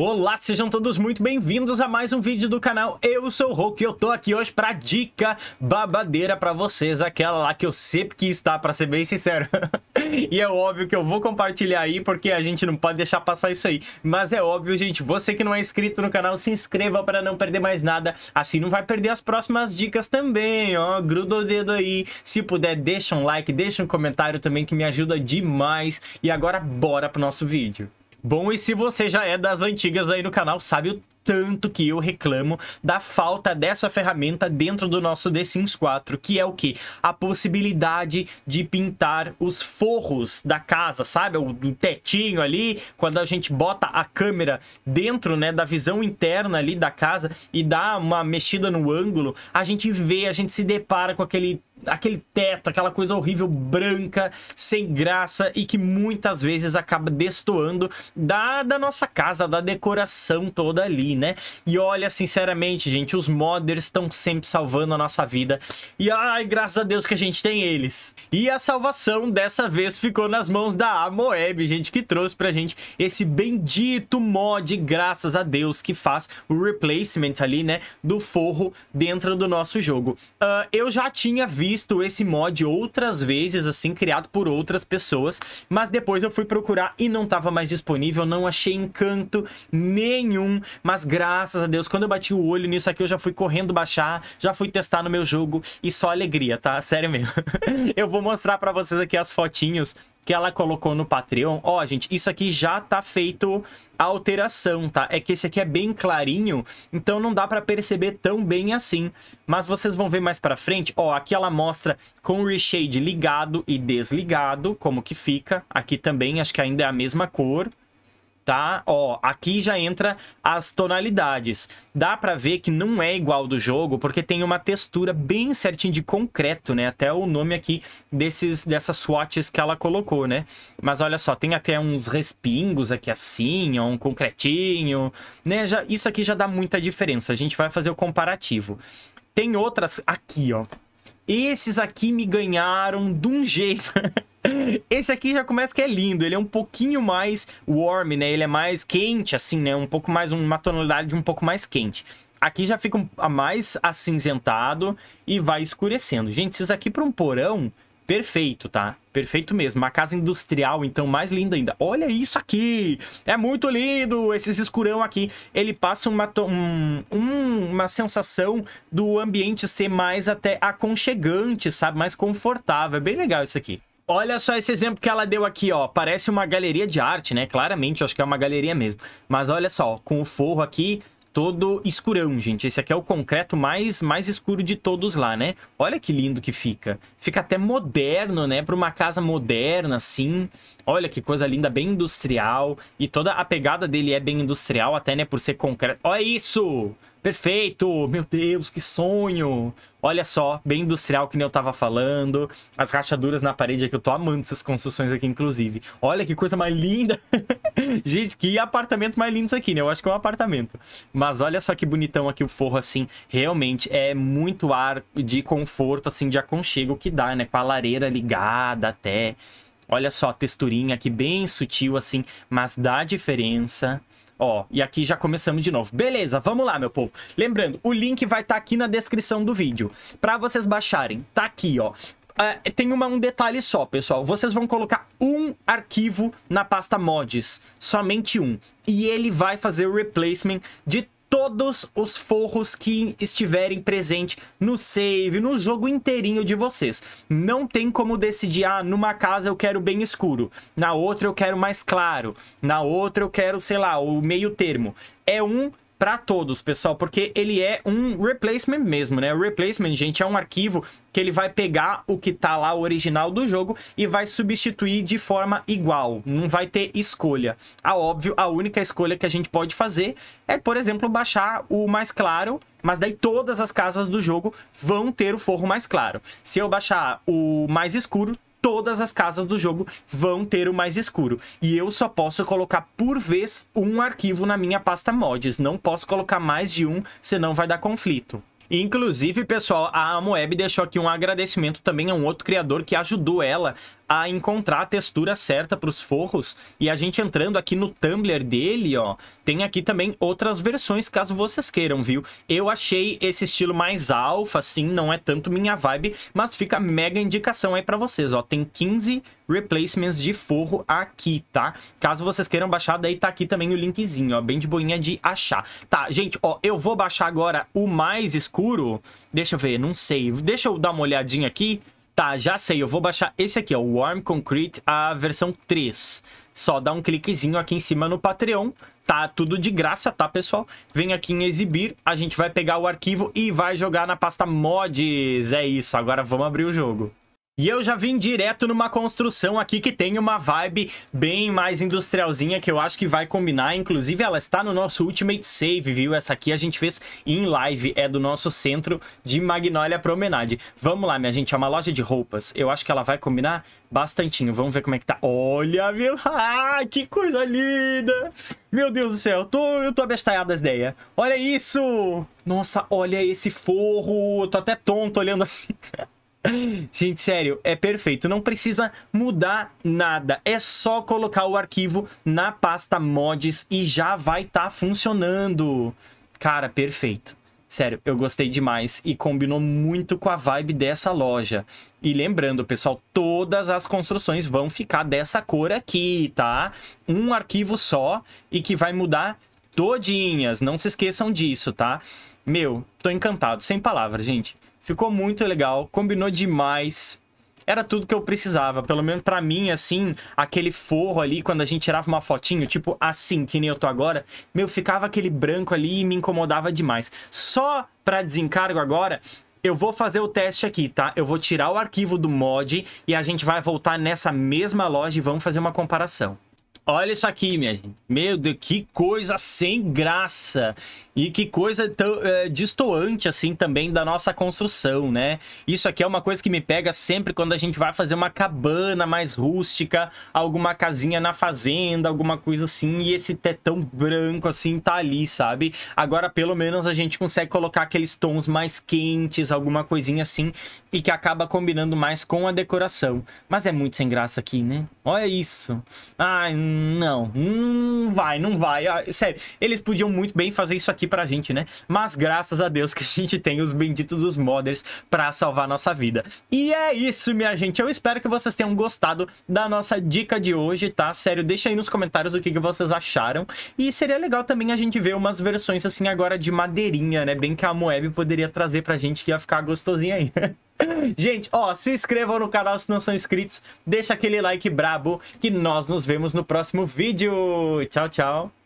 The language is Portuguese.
Olá, sejam todos muito bem-vindos a mais um vídeo do canal, eu sou o Hulk e eu tô aqui hoje pra dica babadeira pra vocês, aquela lá que eu sempre quis estar, pra ser bem sincero. e é óbvio que eu vou compartilhar aí, porque a gente não pode deixar passar isso aí. Mas é óbvio, gente, você que não é inscrito no canal, se inscreva pra não perder mais nada, assim não vai perder as próximas dicas também, ó, gruda o dedo aí. Se puder, deixa um like, deixa um comentário também que me ajuda demais. E agora, bora pro nosso vídeo. Bom, e se você já é das antigas aí no canal, sabe o tanto que eu reclamo da falta dessa ferramenta dentro do nosso The Sims 4, que é o que? A possibilidade de pintar os forros da casa, sabe? O, o tetinho ali, quando a gente bota a câmera dentro, né, da visão interna ali da casa e dá uma mexida no ângulo, a gente vê, a gente se depara com aquele aquele teto, aquela coisa horrível branca, sem graça e que muitas vezes acaba destoando da, da nossa casa, da decoração toda ali, né? E olha, sinceramente, gente, os modders estão sempre salvando a nossa vida. E ai, graças a Deus que a gente tem eles. E a salvação dessa vez ficou nas mãos da Amoeb, gente, que trouxe pra gente esse bendito mod, graças a Deus, que faz o replacement ali, né, do forro dentro do nosso jogo. Uh, eu já tinha visto visto esse mod outras vezes, assim, criado por outras pessoas, mas depois eu fui procurar e não tava mais disponível, não achei encanto nenhum, mas graças a Deus, quando eu bati o olho nisso aqui, eu já fui correndo baixar, já fui testar no meu jogo e só alegria, tá? Sério mesmo. eu vou mostrar pra vocês aqui as fotinhos que ela colocou no Patreon. Ó, oh, gente, isso aqui já tá feito a alteração, tá? É que esse aqui é bem clarinho, então não dá pra perceber tão bem assim. Mas vocês vão ver mais pra frente. Ó, oh, aqui ela mostra com o reshade ligado e desligado, como que fica. Aqui também, acho que ainda é a mesma cor tá? Ó, aqui já entra as tonalidades. Dá pra ver que não é igual do jogo, porque tem uma textura bem certinha de concreto, né? Até o nome aqui desses, dessas swatches que ela colocou, né? Mas olha só, tem até uns respingos aqui assim, ó, um concretinho, né? Já, isso aqui já dá muita diferença, a gente vai fazer o comparativo. Tem outras aqui, ó. Esses aqui me ganharam de um jeito. Esse aqui já começa que é lindo, ele é um pouquinho mais warm, né? Ele é mais quente, assim, né? Um pouco mais, uma tonalidade um pouco mais quente. Aqui já fica mais acinzentado e vai escurecendo. Gente, esses aqui para um porão, Perfeito, tá? Perfeito mesmo. Uma casa industrial, então, mais linda ainda. Olha isso aqui! É muito lindo! Esses escurão aqui, ele passa uma, um, uma sensação do ambiente ser mais até aconchegante, sabe? Mais confortável. É bem legal isso aqui. Olha só esse exemplo que ela deu aqui, ó. Parece uma galeria de arte, né? Claramente, acho que é uma galeria mesmo. Mas olha só, com o forro aqui, todo escurão, gente. Esse aqui é o concreto mais, mais escuro de todos lá, né? Olha que lindo que fica. Fica até moderno, né? Para uma casa moderna, assim. Olha que coisa linda, bem industrial. E toda a pegada dele é bem industrial, até, né? Por ser concreto. Olha isso! Perfeito! Meu Deus, que sonho! Olha só, bem industrial que nem eu tava falando. As rachaduras na parede aqui, eu tô amando essas construções aqui, inclusive. Olha que coisa mais linda! Gente, que apartamento mais lindo isso aqui, né? Eu acho que é um apartamento. Mas olha só que bonitão aqui o forro, assim. Realmente é muito ar de conforto, assim, de aconchego que dá, né? Com a lareira ligada até... Olha só a texturinha aqui, bem sutil assim, mas dá diferença. Ó, e aqui já começamos de novo. Beleza, vamos lá, meu povo. Lembrando, o link vai estar tá aqui na descrição do vídeo. Pra vocês baixarem, tá aqui, ó. Uh, tem uma, um detalhe só, pessoal. Vocês vão colocar um arquivo na pasta mods, somente um. E ele vai fazer o replacement de todos os forros que estiverem presentes no save, no jogo inteirinho de vocês. Não tem como decidir, ah, numa casa eu quero bem escuro, na outra eu quero mais claro, na outra eu quero, sei lá, o meio termo. É um para todos, pessoal, porque ele é um replacement mesmo, né? O replacement, gente, é um arquivo que ele vai pegar o que tá lá o original do jogo e vai substituir de forma igual, não vai ter escolha. A óbvio, a única escolha que a gente pode fazer é, por exemplo, baixar o mais claro, mas daí todas as casas do jogo vão ter o forro mais claro. Se eu baixar o mais escuro, todas as casas do jogo vão ter o mais escuro. E eu só posso colocar por vez um arquivo na minha pasta mods. Não posso colocar mais de um, senão vai dar conflito. Inclusive, pessoal, a Amoeb deixou aqui um agradecimento também a um outro criador que ajudou ela a encontrar a textura certa para os forros. E a gente entrando aqui no Tumblr dele, ó, tem aqui também outras versões, caso vocês queiram, viu? Eu achei esse estilo mais alfa, assim, não é tanto minha vibe, mas fica mega indicação aí para vocês, ó. Tem 15 replacements de forro aqui, tá? Caso vocês queiram baixar, daí tá aqui também o linkzinho, ó, bem de boinha de achar. Tá, gente, ó, eu vou baixar agora o mais escuro, deixa eu ver, não sei, deixa eu dar uma olhadinha aqui, Tá, já sei, eu vou baixar esse aqui, ó, o Warm Concrete, a versão 3. Só dá um cliquezinho aqui em cima no Patreon, tá tudo de graça, tá, pessoal? Vem aqui em exibir, a gente vai pegar o arquivo e vai jogar na pasta mods, é isso, agora vamos abrir o jogo. E eu já vim direto numa construção aqui que tem uma vibe bem mais industrialzinha que eu acho que vai combinar. Inclusive, ela está no nosso Ultimate Save, viu? Essa aqui a gente fez em live, é do nosso centro de Magnolia Promenade. Vamos lá, minha gente, é uma loja de roupas. Eu acho que ela vai combinar bastantinho. Vamos ver como é que tá. Olha, meu... Ah, que coisa linda! Meu Deus do céu, eu tô, eu tô abestalhado das ideias. Olha isso! Nossa, olha esse forro! Eu tô até tonto olhando assim. Gente, sério, é perfeito. Não precisa mudar nada. É só colocar o arquivo na pasta mods e já vai estar tá funcionando. Cara, perfeito. Sério, eu gostei demais e combinou muito com a vibe dessa loja. E lembrando, pessoal, todas as construções vão ficar dessa cor aqui, tá? Um arquivo só e que vai mudar todinhas. Não se esqueçam disso, tá? Meu, tô encantado. Sem palavras, gente. Ficou muito legal, combinou demais era tudo que eu precisava. Pelo menos para mim, assim, aquele forro ali, quando a gente tirava uma fotinho, tipo assim, que nem eu tô agora, meu, ficava aquele branco ali e me incomodava demais. Só pra desencargo agora... Eu vou fazer o teste aqui, tá? Eu vou tirar o arquivo do mod e a gente vai voltar nessa mesma loja e vamos fazer uma comparação. Olha isso aqui, minha gente. Meu Deus, que coisa sem graça. E que coisa tão é, distoante, assim, também da nossa construção, né? Isso aqui é uma coisa que me pega sempre quando a gente vai fazer uma cabana mais rústica, alguma casinha na fazenda, alguma coisa assim, e esse tetão é branco, assim, tá ali, sabe? Agora, pelo menos, a gente consegue colocar aqueles tons mais quentes, alguma coisinha assim, e que acaba combinando mais com a decoração. Mas é muito sem graça aqui, né? Olha isso. Ai, hum não, não hum, vai, não vai. Ah, sério, eles podiam muito bem fazer isso aqui pra gente, né? Mas graças a Deus que a gente tem os benditos dos modders pra salvar nossa vida. E é isso, minha gente. Eu espero que vocês tenham gostado da nossa dica de hoje, tá? Sério, deixa aí nos comentários o que, que vocês acharam. E seria legal também a gente ver umas versões assim agora de madeirinha, né? Bem que a Moeb poderia trazer pra gente que ia ficar gostosinha aí. Gente, ó, se inscrevam no canal se não são inscritos. Deixa aquele like brabo que nós nos vemos no próximo vídeo. Tchau, tchau.